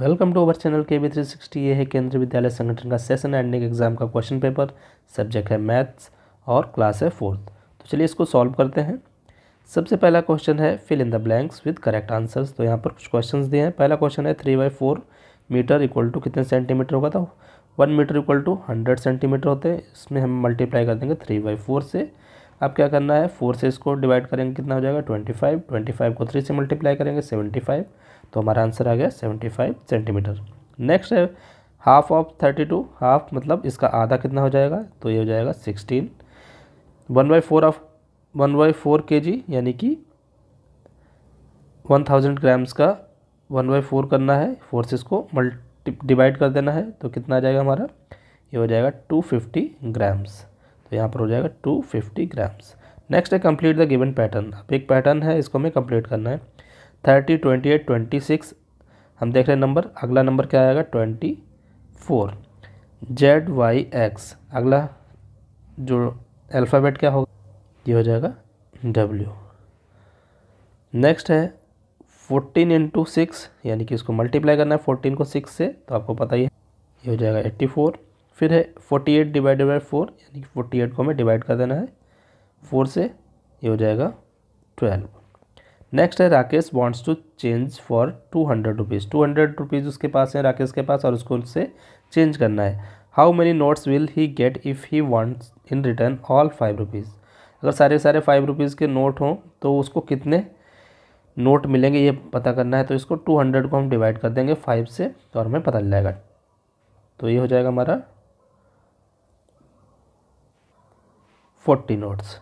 welcome to our channel K B three sixty ये है केंद्रीय विद्यालय संगठन का सेशन एंडिंग एग्जाम का क्वेश्चन पेपर सब्जेक्ट है मैथ्स और क्लास है फोर्थ तो चलिए इसको सॉल्व करते हैं सबसे पहला क्वेश्चन है fill in the blanks with correct answers तो यहाँ पर कुछ क्वेश्चन दिए हैं पहला क्वेश्चन है three by four metre equal to कितने सेंटीमीटर होगा था one metre equal to hundred centimetre होते हैं इसमें हम मल्टीप्लाई कर देंगे थ्री बाई फोर से अब क्या करना है फोर से इसको डिवाइड करेंगे कितना हो जाएगा ट्वेंटी फाइव ट्वेंटी फाइव को थ्री से मल्टीप्लाई करेंगे सेवेंटी फाइव तो हमारा आंसर आ गया सेवेंटी फाइव सेंटीमीटर नेक्स्ट है half of thirty two half मतलब इसका आधा कितना हो जाएगा तो ये हो जाएगा sixteen one by four of one by four K G यानी कि वन थाउजेंड ग्राम्स का वन बाई फोर करना है फोर से इसको मल्टी डिवाइड कर देना है तो कितना आ जाएगा हमारा ये हो जाएगा टू फिफ्टी ग्राम्स तो यहाँ पर हो जाएगा टू फिफ्टी ग्राम्स नेक्स्ट है कंप्लीट द गिवन पैटर्न अब एक पैटर्न है इसको हमें कंप्लीट करना है thirty twenty eight twenty six हम देख रहे हैं नंबर अगला नंबर क्या आएगा twenty four Z Y X अगला जो अल्फ़ाबेट क्या होगा ये हो जाएगा डब्ल्यू नेक्स्ट है फोर्टीन इंटू सिक्स यानी कि इसको मल्टीप्लाई करना है फोर्टीन को सिक्स से तो आपको पता ही है ये हो जाएगा एट्टी फोर फिर है forty eight divided by four यानी कि फोर्टी एट को हमें डिवाइड कर देना है फोर से ये हो जाएगा ट्वेल्व नेक्स्ट है Rakesh wants to change for two hundred rupees two hundred rupees उसके पास है राकेश के पास और उसको उससे चेंज करना है how many notes will he get if he wants in return all five rupees अगर सारे सारे फाइव रुपीज़ के नोट हों तो उसको कितने नोट मिलेंगे ये पता करना है तो इसको टू हंड्रेड को हम डिवाइड कर देंगे फाइव से तो और हमें पता चल जाएगा तो ये हो जाएगा हमारा फोर्टी नोट्स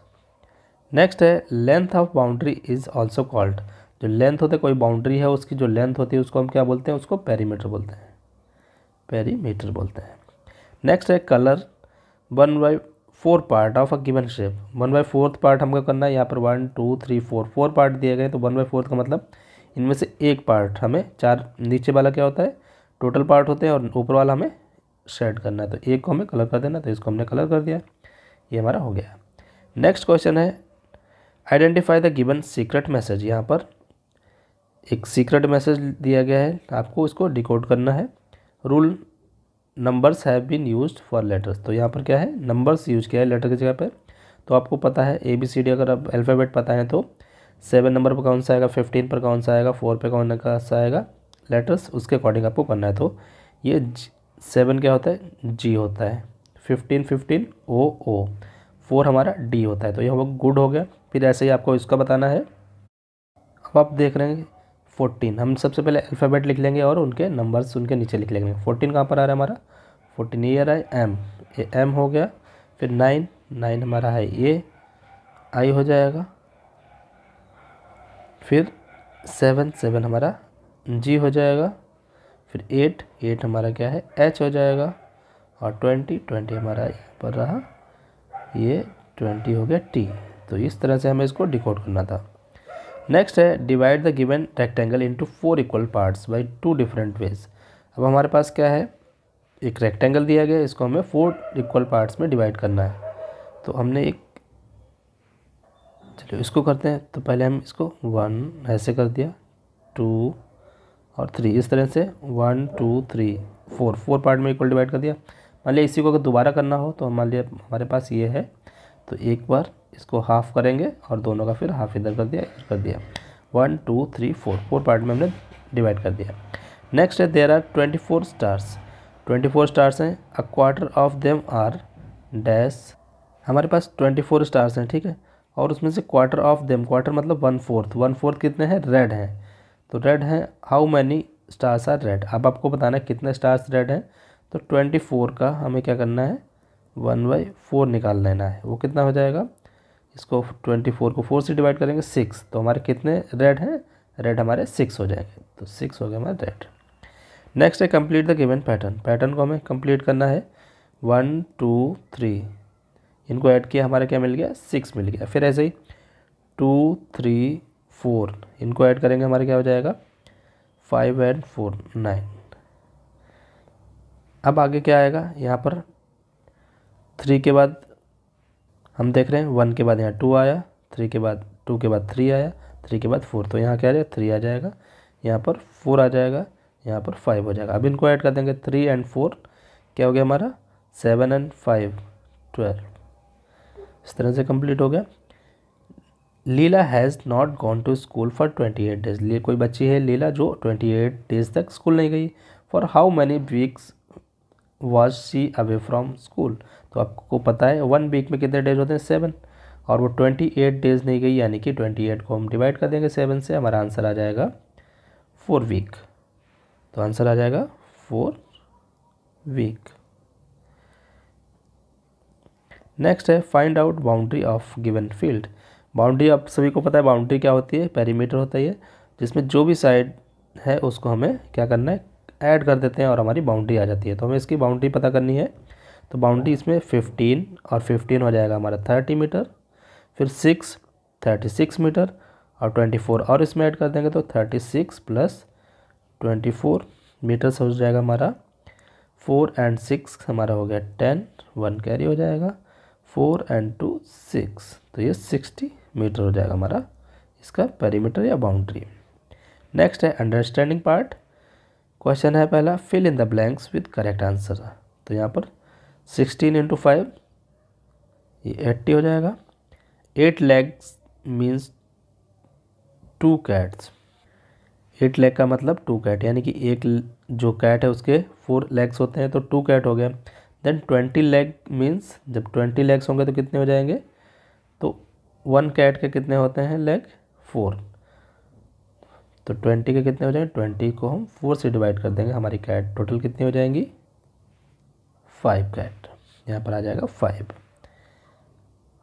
नेक्स्ट है length of boundary is also called जो लेंथ होता है कोई बाउंड्री है उसकी जो लेंथ होती है उसको हम क्या बोलते हैं उसको पेरीमीटर बोलते हैं पेरीमीटर बोलते हैं नेक्स्ट है colour one by four part of a given shape one by fourth part हमको करना है यहाँ पर one two three four four part दिए गए तो वन बाई फोर्थ का मतलब इनमें से एक पार्ट हमें चार नीचे वाला क्या होता है टोटल पार्ट होते हैं और ऊपर वाला हमें शेड करना है तो एक को हमें कलर कर देना तो इसको हमने कलर कर दिया ये हमारा हो गया नेक्स्ट क्वेश्चन है identify the given secret message यहाँ पर एक सीक्रेट मैसेज दिया गया है आपको इसको डिकोड करना है rule numbers have been used for letters तो यहाँ पर क्या है नंबर्स यूज किया है लेटर की जगह पर तो आपको पता है ए बी सी डी अगर आप अल्फ़ाबेट पता है तो सेवन नंबर पर कौन सा आएगा फिफ्टीन पर कौन सा आएगा फोर पर कौन सा आएगा लेटर्स उसके अकॉर्डिंग आपको करना है तो ये सेवन क्या होता है जी होता है fifteen fifteen O O four हमारा डी होता है तो ये हम गुड हो गया फिर ऐसे ही आपको इसका बताना है अब आप देख रहे हैं फोर्टीन हम सबसे पहले अल्फ़ाबेट लिख लेंगे और उनके नंबर्स उनके नीचे लिख लेंगे फोर्टीन कहाँ पर आ रहा है हमारा फोर्टीन ये आ रहा है एम ये एम हो गया फिर नाइन नाइन हमारा है ये आई हो जाएगा फिर सेवन सेवन हमारा जी हो जाएगा फिर एट एट हमारा क्या है एच हो जाएगा और ट्वेंटी ट्वेंटी हमारा यहाँ पर रहा ये ट्वेंटी हो गया टी तो इस तरह से हमें इसको डिकोड करना था नेक्स्ट है divide the given rectangle into four equal parts by two different ways अब हमारे पास क्या है एक रेक्टेंगल दिया गया इसको हमें फोर इक्वल पार्ट्स में डिवाइड करना है तो हमने एक चलो इसको करते हैं तो पहले हम इसको वन ऐसे कर दिया टू और थ्री इस तरह से one two three four four part में इक्वल डिवाइड कर दिया मान लिया इसी को अगर दोबारा करना हो तो मान लिया हमारे पास ये है तो एक बार इसको हाफ़ करेंगे और दोनों का फिर हाफ इधर कर दिया इधर कर दिया one two three four four part में हमने डिवाइड कर दिया नेक्स्ट है there are twenty four stars twenty four stars हैं a quarter of them are dash हमारे पास ट्वेंटी फोर स्टार्स हैं ठीक है और उसमें से क्वार्टर ऑफ देम क्वार्टर मतलब वन फोर्थ वन फोर्थ कितने हैं रेड हैं तो रेड हैं how many stars are red अब आपको बताना है कितने स्टार्स रेड हैं तो ट्वेंटी फोर का हमें क्या करना है वन बाई फोर निकाल लेना है वो कितना हो जाएगा इसको ट्वेंटी फोर को फोर से डिवाइड करेंगे सिक्स तो हमारे कितने रेड हैं रेड हमारे सिक्स हो जाएंगे तो सिक्स हो गए हमारे रेड नेक्स्ट है complete the given pattern pattern को हमें कंप्लीट करना है वन टू थ्री इनको ऐड किया हमारा क्या मिल गया सिक्स मिल गया फिर ऐसे ही टू थ्री फोर इनको ऐड करेंगे हमारा क्या हो जाएगा फाइव एंड फोर नाइन अब आगे क्या आएगा यहाँ पर थ्री के बाद हम देख रहे हैं वन के बाद यहाँ टू आया थ्री के बाद टू के बाद थ्री आया थ्री के बाद फोर तो यहाँ क्या आ जाएगा थ्री आ जाएगा यहाँ पर फोर आ जाएगा यहाँ पर फाइव हो जाएगा अब इनको ऐड कर देंगे थ्री एंड फोर क्या हो गया हमारा सेवन एंड फाइव ट्वेल्व इस तरह से कंप्लीट हो गया Leela has not gone to school for twenty eight days लिए कोई बच्ची है लीला जो ट्वेंटी एट डेज तक स्कूल नहीं गई for how many weeks was she away from school तो आपको पता है वन वीक में कितने डेज होते हैं सेवन और वो ट्वेंटी एट डेज़ नहीं गई यानी कि ट्वेंटी एट को हम डिवाइड कर देंगे सेवन से हमारा आंसर आ जाएगा फोर वीक तो आंसर आ जाएगा फोर वीक नेक्स्ट है find out boundary of given field boundary आप सभी को पता है बाउंड्री क्या होती है पैरीमीटर होता है जिसमें जो भी साइड है उसको हमें क्या करना है ऐड कर देते हैं और हमारी बाउंड्री आ जाती है तो हमें इसकी बाउंड्री पता करनी है तो बाउंड्री इसमें फिफ्टीन और फिफ्टीन हो जाएगा हमारा थर्टी मीटर फिर सिक्स थर्टी सिक्स मीटर और ट्वेंटी फोर और इसमें ऐड कर देंगे तो thirty six plus twenty four metres हो जाएगा हमारा फोर एंड सिक्स हमारा हो गया टेन वन कैरी हो जाएगा फोर एंड टू सिक्स तो ये सिक्सटी मीटर हो जाएगा हमारा इसका पेरीमीटर या बाउंड्री नेक्स्ट है अंडरस्टैंडिंग पार्ट क्वेश्चन है पहला fill in the blanks with correct answer तो यहाँ पर सिक्सटीन इंटू फाइव ये एट्टी हो जाएगा eight legs means two cats eight leg का मतलब टू कैट यानी कि एक जो कैट है उसके फोर लैग्स होते हैं तो टू कैट हो गया देन ट्वेंटी लेग मीन्स जब ट्वेंटी लेग्स होंगे तो कितने हो जाएंगे तो वन कैट के कितने होते हैं लेग फोर तो ट्वेंटी के कितने हो जाएंगे ट्वेंटी को हम फोर से डिवाइड कर देंगे हमारी कैट टोटल कितनी हो जाएंगी फाइव का एट यहाँ पर आ जाएगा five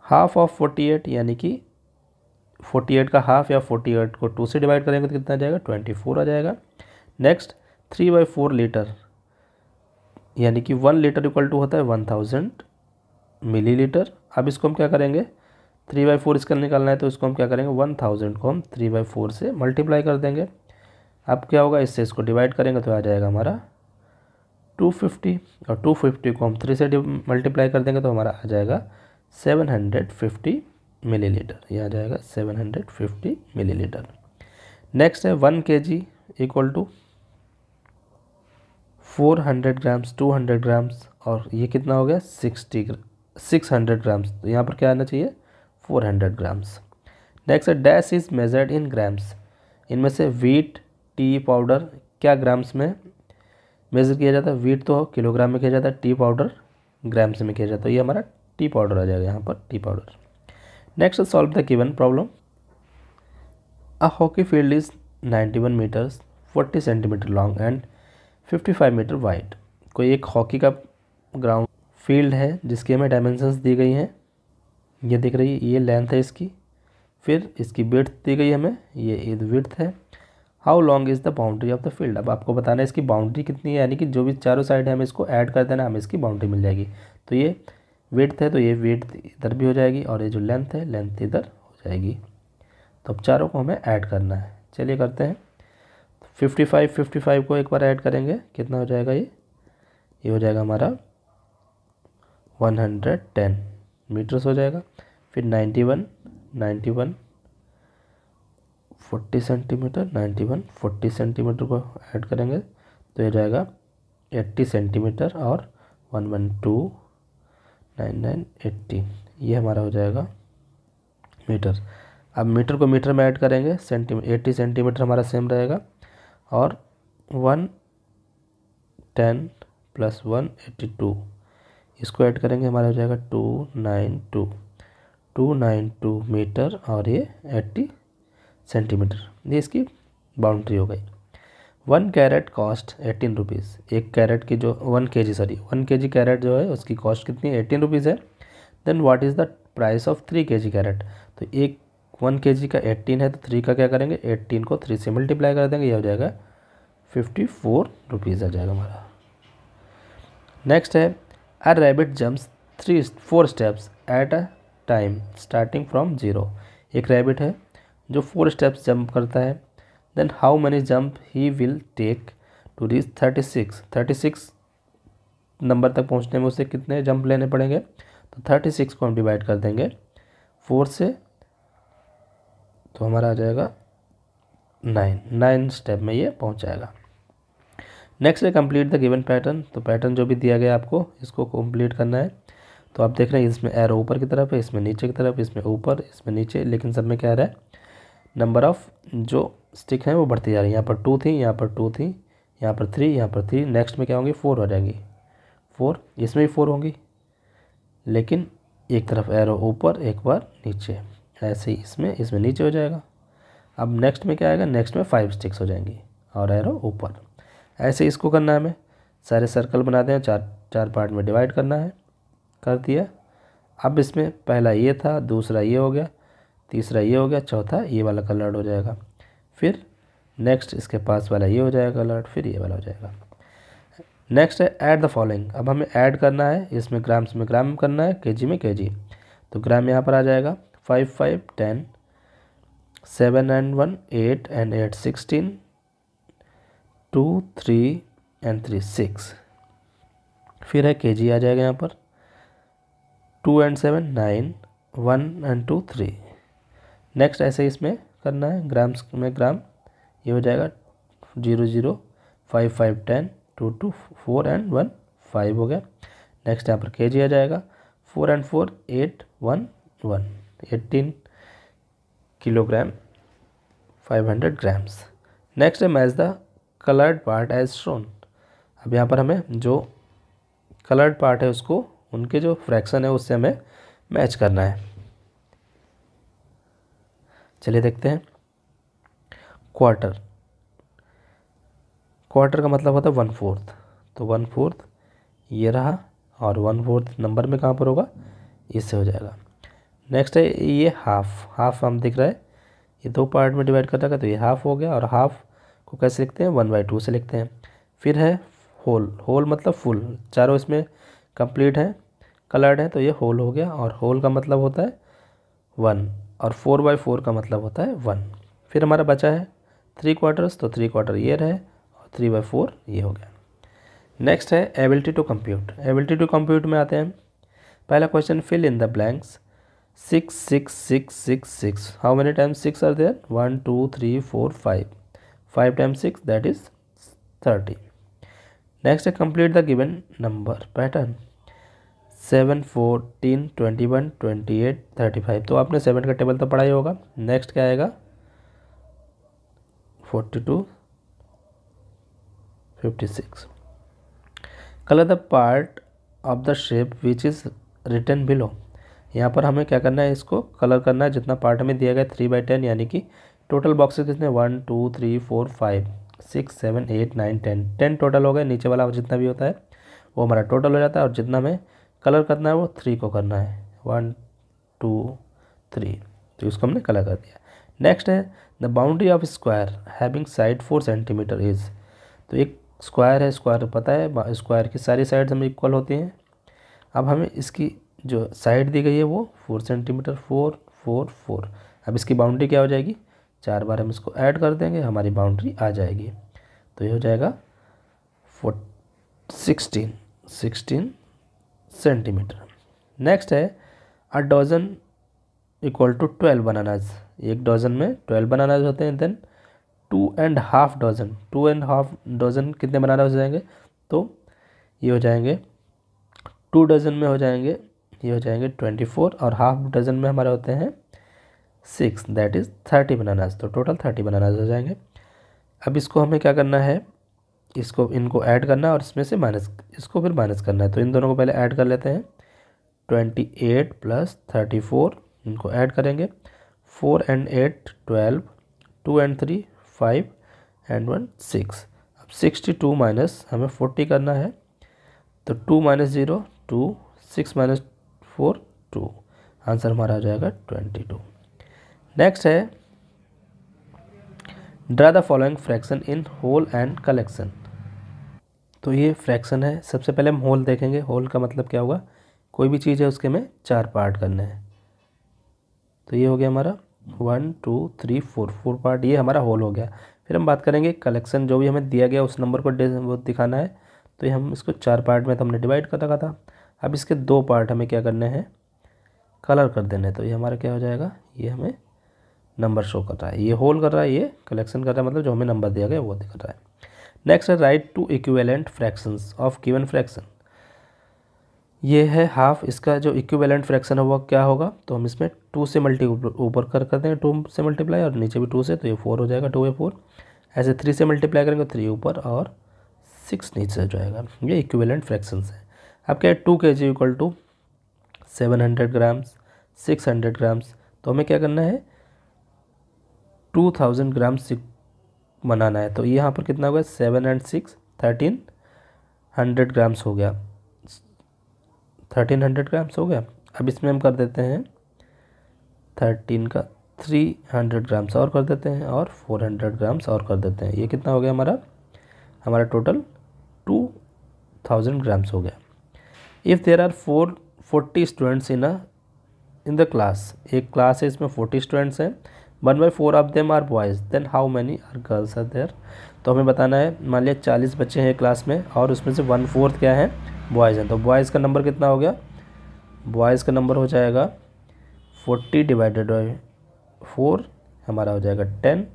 half of forty eight यानी कि फोर्टी एट का हाफ या फोर्टी एट को टू से डिवाइड करेंगे तो कितना आ जाएगा ट्वेंटी फोर आ जाएगा next three by four litre यानी कि वन लीटर इक्वल टू होता है वन थाउजेंड मिली लीटर अब इसको हम क्या करेंगे थ्री बाई फोर इसका निकालना है तो इसको हम क्या करेंगे वन थाउजेंड को हम थ्री बाई फोर से मल्टीप्लाई कर देंगे अब क्या होगा इससे इसको डिवाइड करेंगे तो आ जाएगा हमारा टू फिफ्टी और टू फिफ्टी को हम थ्री से मल्टीप्लाई कर देंगे तो हमारा आ जाएगा सेवन हंड्रेड फिफ्टी मिलीलीटर ये आ जाएगा seven hundred fifty millilitre next है one K G equal to four hundred grams two hundred grams और ये कितना हो गया सिक्सटी सिक्स हंड्रेड ग्राम्स तो यहाँ पर क्या आना चाहिए फोर हंड्रेड ग्राम्स नेक्स्ट है dash is measured in grams इनमें से वीट टी पाउडर क्या ग्राम्स में मेज़र किया जाता है वीट तो किलोग्राम में किया जाता है टी पाउडर ग्राम से में किया जाता है ये हमारा टी पाउडर आ जाएगा यहाँ पर tea powder next solve the given problem a hockey field is ninety one metres forty centimetre long and fifty five metre wide कोई एक हॉकी का ग्राउंड फील्ड है जिसकी हमें डायमेंशंस दी गई हैं ये दिख रही है ये लेंथ है इसकी फिर इसकी विड्थ दी गई हमें ये विड्थ है how long is the boundary of the field अब आपको बताना है इसकी बाउंड्री कितनी है यानी कि जो भी चारों साइड है हमें इसको ऐड कर देना हमें इसकी बाउंड्री मिल जाएगी तो ये वेथ है तो ये वेथ इधर भी हो जाएगी और ये जो लेंथ है लेंथ इधर हो जाएगी तो अब चारों को हमें ऐड करना है चलिए करते हैं फिफ्टी फाइव फिफ्टी फाइव को एक बार ऐड करेंगे कितना हो जाएगा ये ये हो जाएगा हमारा वन हंड्रेड टेन मीटर्स हो जाएगा फिर ninety one ninety one forty centimetre ninety one forty centimetre को ऐड करेंगे तो ये जाएगा एट्टी सेंटीमीटर और one one two nine nine eighty ये हमारा हो जाएगा मीटर अब मीटर को मीटर में ऐड करेंगे सेंटी एट्टी सेंटीमीटर हमारा सेम रहेगा और one ten plus one eighty two इसको ऐड करेंगे हमारा हो जाएगा two nine two two nine two metre और ये एट्टी सेंटीमीटर ये इसकी बाउंड्री हो गई one carrot cost eighteen rupees एक कैरेट की जो वन के जी sorry one K G carat जो है उसकी कॉस्ट कितनी एटीन रुपीज़ है then what is the price of three K G carat तो एक वन के जी का एट्टीन है तो थ्री का क्या करेंगे एट्टीन को थ्री से मल्टीप्लाई कर देंगे ये हो जाएगा फिफ्टी फोर रुपीज़ आ जाएगा हमारा नेक्स्ट है a rabbit jumps three four steps at a time starting from zero एक रैबिट है जो फोर स्टेप्स जंप करता है then how many jump he will take to reach thirty six thirty six number तक पहुंचने में उसे कितने जंप लेने पड़ेंगे तो थर्टी सिक्स को हम डिवाइड कर देंगे फोर से तो हमारा आ जाएगा नाइन नाइन स्टेप में ये पहुंच जाएगा नेक्स्ट है कंप्लीट द गिवन पैटर्न तो पैटर्न जो भी दिया गया आपको इसको कंप्लीट करना है तो आप देख रहे हैं इसमें एरो ऊपर की तरफ है इसमें नीचे की तरफ इसमें ऊपर इसमें नीचे लेकिन सब में क्या आ रहा है नंबर ऑफ़ जो स्टिक हैं वो बढ़ती जा रही है यहाँ पर टू थी यहाँ पर टू थी यहाँ पर थ्री यहाँ पर थ्री नेक्स्ट में क्या होंगी फ़ोर हो जाएंगी फोर इसमें भी फोर होंगी लेकिन एक तरफ एरो ऊपर एक बार नीचे ऐसे ही इसमें इसमें नीचे हो जाएगा अब नेक्स्ट में क्या आएगा नेक्स्ट में फाइव स्टिक्स हो जाएंगी और एरो ऊपर ऐसे इसको करना है हमें सारे सर्कल बना दें चार चार पार्ट में डिवाइड करना है कर दिया अब इसमें पहला ये था दूसरा ये हो गया तीसरा ये हो गया चौथा ये वाला कलर्ड हो जाएगा फिर नेक्स्ट इसके पास वाला ये हो जाएगा कलर्ड फिर ये वाला हो जाएगा नेक्स्ट है ऐड द फॉलोइंग अब हमें ऐड करना है इसमें ग्राम्स में ग्राम करना है के में के तो ग्राम यहाँ पर आ जाएगा five five ten seven and one eight and eight sixteen two three and three six फिर है के आ जाएगा यहाँ पर two and seven nine one and two three next ऐसे इसमें करना है ग्राम्स में ग्राम ये हो जाएगा zero zero five five ten two two four and one five हो गया नेक्स्ट यहाँ पर के जी आ जाएगा four and four eight one one eighteen kilogram five hundred grams next है match the coloured part as shown अब यहाँ पर हमें जो कलर्ड पार्ट है उसको उनके जो फ्रैक्शन है उससे हमें मैच करना है चलिए देखते हैं क्वार्टर क्वार्टर का मतलब होता है वन फोर्थ तो वन फोर्थ ये रहा और वन फोर्थ नंबर में कहाँ पर होगा इससे हो जाएगा नेक्स्ट है ये हाफ हाफ हम दिख रहा है ये दो पार्ट में डिवाइड कर रखा है तो ये हाफ हो गया और हाफ को कैसे लिखते हैं वन बाई टू से लिखते हैं फिर है होल होल मतलब फुल चारों इसमें कंप्लीट हैं कलर्ड हैं तो ये होल हो गया और होल का मतलब होता है वन और फोर बाई फोर का मतलब होता है वन फिर हमारा बचा है थ्री क्वार्टर्स तो थ्री क्वार्टर ये रहे और थ्री बाई फोर ये हो गया नेक्स्ट है ability to compute ability to compute में आते हैं पहला question fill in the blanks six six six six six how many times six are there one two three four five five times six that is thirty next है complete the given number pattern seven fourteen twenty one twenty eight thirty five तो आपने seven का table तो पढ़ा ही होगा next क्या आएगा forty two fifty six colour the part of the shape which is written below यहाँ पर हमें क्या करना है इसको कलर करना है जितना पार्ट हमें दिया गया थ्री बाई टेन यानी कि टोटल बॉक्सेस कितने one two three four five six seven eight nine ten ten total हो गए नीचे वाला जितना भी होता है वो हमारा टोटल हो जाता है और जितना हमें कलर करना है वो थ्री को करना है वन टू थ्री तो इसको हमने कलर कर दिया नेक्स्ट है the boundary of square having side four centimetre is तो एक स्क्वायर है स्क्वायर पता है स्क्वायर की सारी साइड्स हमें इक्वल होती हैं अब हमें इसकी जो साइड दी गई है वो four centimetre four four four अब इसकी बाउंड्री क्या हो जाएगी चार बार हम इसको ऐड कर देंगे हमारी बाउंड्री आ जाएगी तो ये हो जाएगा four sixteen sixteen centimetre next है a dozen equal to twelve bananas एक डजन में ट्वेल्व बनानाज होते हैं then two and half dozen two and half dozen कितने बनाना हो जाएंगे तो ये हो जाएंगे टू डजन में हो जाएंगे ये हो जाएंगे ट्वेंटी फोर और हाफ डजन में हमारे होते हैं six that is thirty bananas तो टोटल थर्टी बनानाज हो जाएंगे अब इसको हमें क्या करना है इसको इनको ऐड करना है और इसमें से माइनस इसको फिर माइनस करना है तो इन दोनों को पहले ऐड कर लेते हैं twenty eight plus thirty four इनको ऐड करेंगे four and eight twelve two and three five and one six अब सिक्सटी टू माइनस हमें फोर्टी करना है तो two minus zero two six minus four two answer हमारा आ जाएगा ट्वेंटी टू नेक्स्ट है draw the following fraction in whole and collection तो ये फ्रैक्शन है सबसे पहले हम होल देखेंगे होल का मतलब क्या होगा कोई भी चीज़ है उसके हमें चार पार्ट करने हैं तो ये हो गया हमारा one two three four four part ये हमारा होल हो गया फिर हम बात करेंगे कलेक्शन जो भी हमें दिया गया उस नंबर को वो दिखाना है तो ये हम इसको चार पार्ट में तो हमने डिवाइड कर रखा था अब इसके दो पार्ट हमें क्या करने हैं कलर कर देने तो ये हमारा क्या हो जाएगा ये हमें नंबर शो कर रहा है ये होल कर रहा है ये कलेक्शन कर रहा है मतलब जो हमें नंबर दिया गया वो दिख रहा है नेक्स्ट है write to equivalent fractions of given fraction ये है हाफ इसका जो इक्विवेलेंट फ्रैक्शन होगा क्या होगा तो हम इसमें टू से मल्टी ऊपर कर कर देंगे टू से मल्टीप्लाई और नीचे भी टू से तो ये फोर हो जाएगा टू ए फोर ऐसे थ्री से मल्टीप्लाई करेंगे थ्री ऊपर और सिक्स नीचे हो जाएगा ये इक्विवेलेंट फ्रैक्शन है अब क्या है two K G equal to seven hundred grams six hundred grams तो हमें क्या करना है टू थाउजेंड ग्राम्स बनाना है तो यहाँ पर कितना गया seven and six thirteen hundred grams हो गया थर्टीन हंड्रेड ग्राम्स हो गया अब इसमें हम कर देते हैं थर्टीन का थ्री हंड्रेड ग्राम्स और कर देते हैं और फोर हंड्रेड ग्राम्स और कर देते हैं ये कितना हो गया हमारा हमारा टोटल टू थाउजेंड ग्राम्स हो गया if there are four forty students in a in the class एक क्लास है इसमें फोर्टी स्टूडेंट्स हैं one by four of them are boys then how many are girls are there तो हमें बताना है मान लिया चालीस बच्चे हैं क्लास में और उसमें से वन फोर्थ क्या है बॉयज़ हैं तो बॉयज़ का नंबर कितना हो गया बॉयज़ का नंबर हो जाएगा फोर्टी डिवाइडेड बाई फोर हमारा हो जाएगा टेन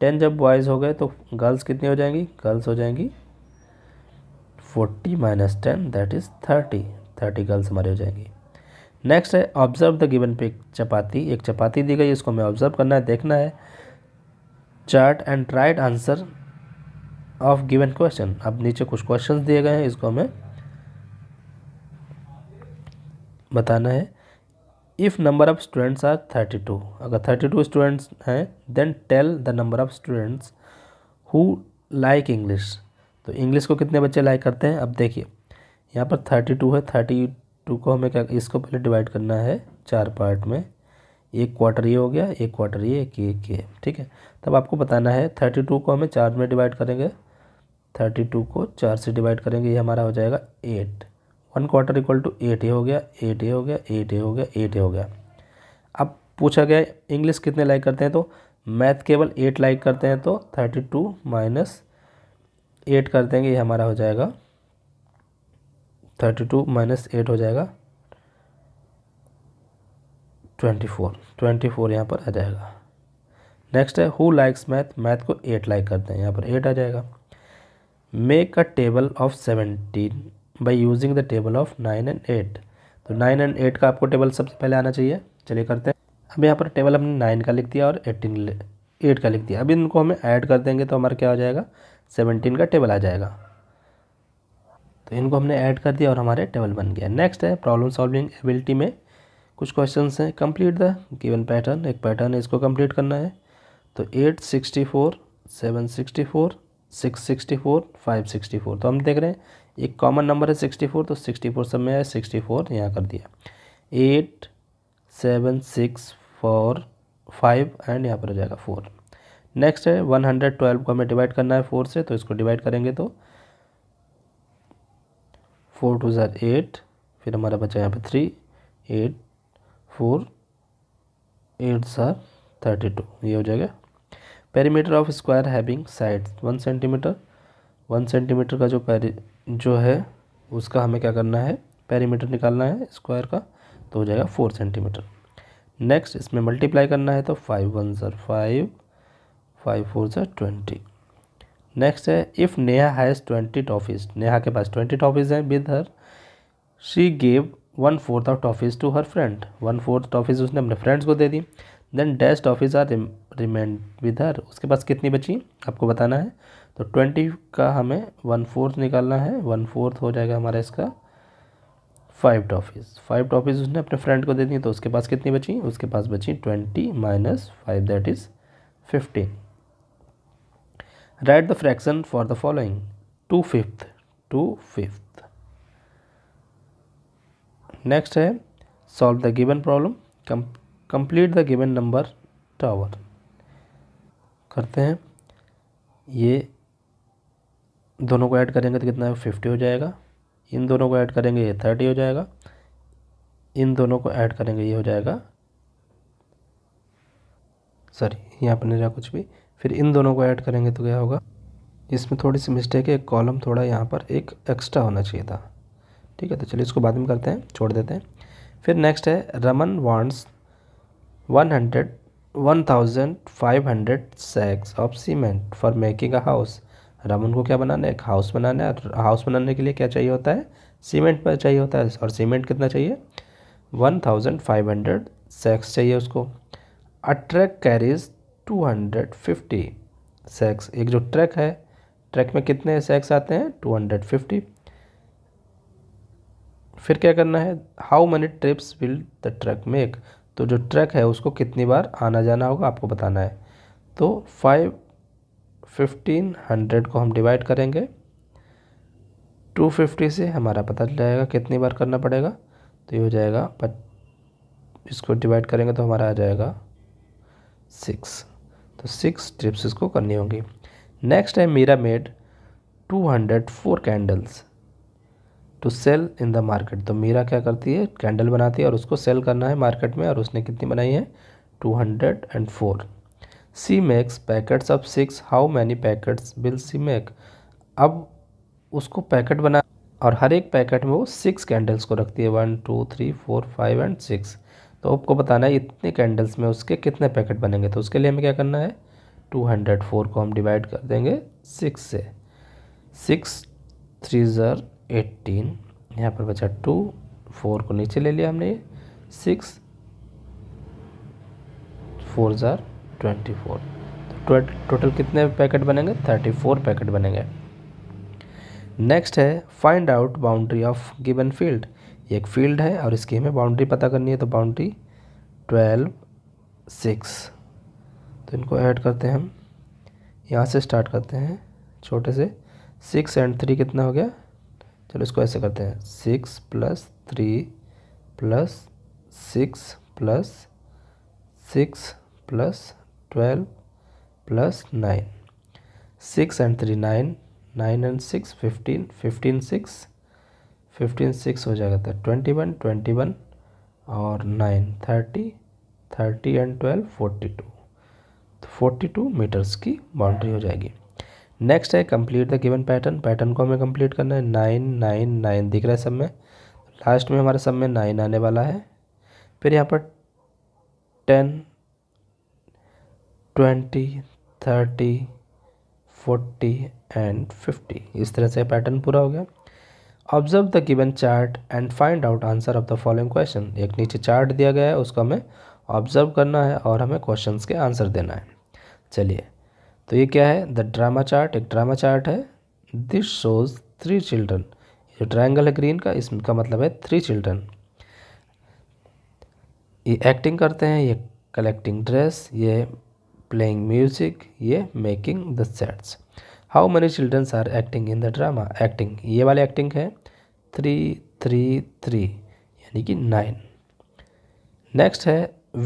टेन जब बॉयज़ हो गए तो गर्ल्स कितनी हो जाएंगी गर्ल्स हो जाएंगी forty minus ten that is thirty thirty girls हमारी हो जाएंगी नेक्स्ट है observe the given pic chapati एक चपाती दी गई इसको हमें ऑब्जर्व करना है देखना है chart and write answer of given question अब नीचे कुछ क्वेश्चन दिए गए हैं इसको हमें बताना है if number of students are thirty two अगर थर्टी टू स्टूडेंट्स हैं then tell the number of students who like English तो इंग्लिश को कितने बच्चे लाइक करते हैं अब देखिए यहाँ पर थर्टी टू है थर्टी टू को हमें क्या इसको पहले डिवाइड करना है चार पार्ट में एक क्वार्टर ये हो गया एक क्वार्टर ये एक एक ये ठीक है तब आपको बताना है थर्टी टू को हमें चार में डिवाइड करेंगे थर्टी टू को चार से डिवाइड करेंगे ये हमारा हो जाएगा eight one quarter equal to eight ए हो गया एट ए हो गया एट ए हो गया एट ए हो गया अब पूछा गया इंग्लिश कितने लाइक करते हैं तो मैथ केवल एट लाइक करते हैं तो थर्टी टू माइनस एट कर देंगे ये हमारा हो जाएगा थर्टी टू माइनस एट हो जाएगा ट्वेंटी फोर ट्वेंटी फोर यहाँ पर आ जाएगा नेक्स्ट है हु लाइक्स मैथ मैथ को एट लाइक करते हैं यहाँ पर एट आ जाएगा make a table of seventeen by using the table of nine and eight तो नाइन एंड एट का आपको टेबल सबसे पहले आना चाहिए चलिए करते हैं अब यहाँ पर टेबल हमने नाइन का लिख दिया और एटीन एट का लिख दिया अब इनको हमें ऐड कर देंगे तो हमारा क्या हो जाएगा सेवनटीन का टेबल आ जाएगा तो इनको हमने ऐड कर दिया और हमारे टेबल बन गया नेक्स्ट है प्रॉब्लम सॉल्विंग एबिलिटी में कुछ क्वेश्चन हैं कंप्लीट द गिवन पैटर्न एक पैटर्न है इसको कंप्लीट करना है तो eight sixty four seven sixty four six sixty four five sixty four तो हम देख रहे हैं एक कॉमन नंबर है सिक्सटी फोर तो सिक्सटी फोर सब में आया सिक्सटी फोर यहाँ कर दिया eight seven six four five and यहाँ पर हो जाएगा फोर नेक्स्ट है वन हंड्रेड ट्वेल्व को हमें डिवाइड करना है फोर से तो इसको डिवाइड करेंगे तो फोर टू ज़ार एट फिर हमारा बचा यहाँ पे थ्री एट फोर एट ज़ार थर्टी टू ये हो जाएगा perimeter of square having side one centimetre one centimetre का जो पैरी जो है उसका हमें क्या करना है पेरीमीटर निकालना है स्क्वायर का तो हो जाएगा फोर सेंटीमीटर नेक्स्ट इसमें मल्टीप्लाई करना है तो फाइव वन ज़ार फाइव फाइव फोर ज़ार ट्वेंटी नेक्स्ट है if Neha has twenty toffees Neha के पास ट्वेंटी टॉफिस हैं with her she gave one fourth of toffees to her friend one fourth toffees उसने अपने फ्रेंड्स को दे दी then rest toffees are remained with her उसके पास कितनी बची आपको बताना है तो ट्वेंटी का हमें वन फोर्थ निकालना है वन फोर्थ हो जाएगा हमारा इसका फाइव टॉफिस फाइव टॉफिस उसने अपने फ्रेंड को दे दी तो उसके पास कितनी बची उसके पास बची twenty minus five that is fifteen write the fraction for the following two fifth two fifth next है solve the given problem complete the given number tower करते हैं ये दोनों को ऐड करेंगे तो कितना है फिफ्टी हो जाएगा इन दोनों को ऐड करेंगे ये थर्टी हो जाएगा इन दोनों को ऐड करेंगे ये हो जाएगा सॉरी यहाँ पर नहीं रहा कुछ भी फिर इन दोनों को ऐड करेंगे तो क्या होगा इसमें थोड़ी सी मिस्टेक है एक कॉलम थोड़ा यहाँ पर एक एक्स्ट्रा होना चाहिए था ठीक है तो चलिए इसको बाद में करते हैं छोड़ देते हैं फिर नेक्स्ट है Raman wants one hundred one thousand five hundred sacks of cement for making a house Raman को क्या बनाना है एक हाउस बनाना है हाउस बनाने के लिए क्या चाहिए होता है सीमेंट पर चाहिए होता है और सीमेंट कितना चाहिए one thousand five hundred sacks चाहिए उसको अट्रैक्ट कैरीज 250 सेक्स एक जो ट्रैक है ट्रैक में कितने सेक्स आते हैं 250 फिर क्या करना है how many trips will the truck make तो जो ट्रक है उसको कितनी बार आना जाना होगा आपको बताना है तो फाइव फिफ्टीन हंड्रेड को हम डिवाइड करेंगे टू फिफ्टी से हमारा पता चल जाएगा कितनी बार करना पड़ेगा तो ये हो जाएगा इसको डिवाइड करेंगे तो हमारा आ जाएगा सिक्स तो सिक्स ट्रिप्स इसको करनी होंगी नेक्स्ट है Meera made two hundred four candles to sell in the market तो मीरा क्या करती है कैंडल बनाती है और उसको सेल करना है मार्केट में और उसने कितनी बनाई है two hundred and four she makes packets of six how many packets will she make अब उसको पैकेट बना और हर एक पैकेट में वो सिक्स कैंडल्स को रखती है one two three four five and six तो आपको बताना है इतने कैंडल्स में उसके कितने पैकेट बनेंगे तो उसके लिए हमें क्या करना है टू हंड्रेड फोर को हम डिवाइड कर देंगे सिक्स से सिक्स थ्री ज़र एट्टीन यहाँ पर बचा टू फोर को नीचे ले लिया हमने सिक्स फोर ज़ार ट्वेंटी फोर तो टोटल कितने पैकेट बनेंगे थर्टी फोर पैकेट बनेंगे नेक्स्ट है find out boundary of given field ये एक फील्ड है और इसकी हमें बाउंड्री पता करनी है तो बाउंड्री ट्वेल्व सिक्स तो इनको ऐड करते हैं हम यहाँ से स्टार्ट करते हैं छोटे से सिक्स एंड थ्री कितना हो गया चलो इसको ऐसे करते हैं six plus three plus six plus six plus twelve plus nine six and three nine nine and six fifteen fifteen six fifteen six हो जाएगा था ट्वेंटी वन ट्वेंटी वन और nine thirty thirty and twelve forty two तो forty two metres की boundary हो जाएगी next है complete the given pattern pattern को हमें कंप्लीट करना है नाइन नाइन नाइन दिख रहा है सब में लास्ट में हमारे सब में नाइन आने वाला है फिर यहाँ पर ten twenty thirty forty and fifty इस तरह से पैटर्न पूरा हो गया observe the given chart and find out answer of the following question एक नीचे चार्ट दिया गया है उसको हमें ऑब्जर्व करना है और हमें क्वेश्चन के आंसर देना है चलिए तो ये क्या है द ड्रामा चार्ट एक ड्रामा चार्ट है दिस शोज थ्री चिल्ड्रन जो ट्राइंगल है ग्रीन का इसका मतलब है थ्री चिल्ड्रन ये एक्टिंग करते हैं ये कलेक्टिंग ड्रेस ये प्लेइंग म्यूजिक ये making the sets how many childrens are acting in the drama acting ये वाले एक्टिंग है थ्री थ्री थ्री यानी कि नाइन नेक्स्ट है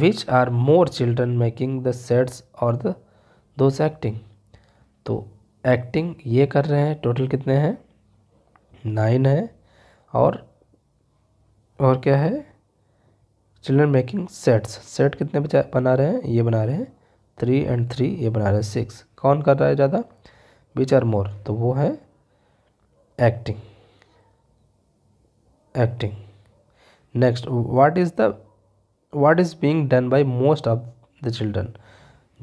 which are more children making the sets or the दो acting तो एक्टिंग ये कर रहे हैं टोटल कितने हैं नाइन है और और क्या है चिल्ड्रन मेकिंग सेट्स सेट कितने बना रहे हैं ये बना रहे हैं थ्री एंड थ्री ये बना रहे हैं सिक्स कौन कर रहा है ज़्यादा विच आर मोर तो वो है acting acting next what is the what is being done by most of the children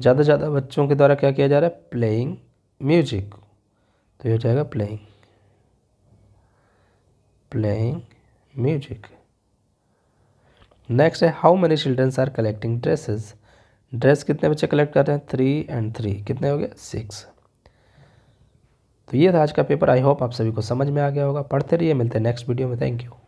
ज़्यादा से ज़्यादा बच्चों के द्वारा क्या किया जा रहा है प्लेइंग म्यूजिक तो ये हो जाएगा प्लेइंग प्लेइंग म्यूजिक नेक्स्ट है how many childrens are collecting dresses dress कितने बच्चे कलेक्ट कर रहे हैं थ्री एंड थ्री कितने हो गए सिक्स तो ये था आज का पेपर आई होप आप सभी को समझ में आ गया होगा पढ़ते रहिए मिलते हैं नेक्स्ट वीडियो में थैंक यू